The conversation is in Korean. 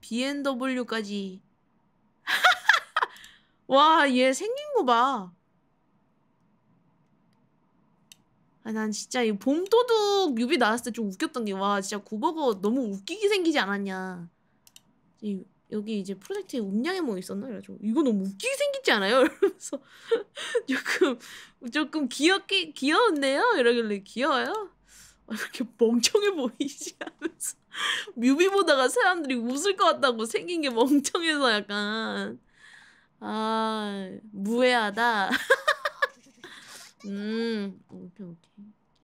BMW까지 와 얘 생긴 거 봐. 아, 난 진짜 이 봄도둑 뮤비 나왔을 때 좀 웃겼던 게 와 진짜 구버거 너무 웃기게 생기지 않았냐 이, 여기 이제 프로젝트에 음량이 뭐 있었나 그래가지고 이거 너무 웃기게 생기지 않아요? 이러면서 조금 조금 귀엽게 귀여운데요? 이러길래 귀여워요? 아, 이렇게 멍청해 보이지 않아 뮤비 보다가 사람들이 웃을 것 같다고 생긴 게 멍청해서 약간 아 무해하다. 음 오케이 오케이.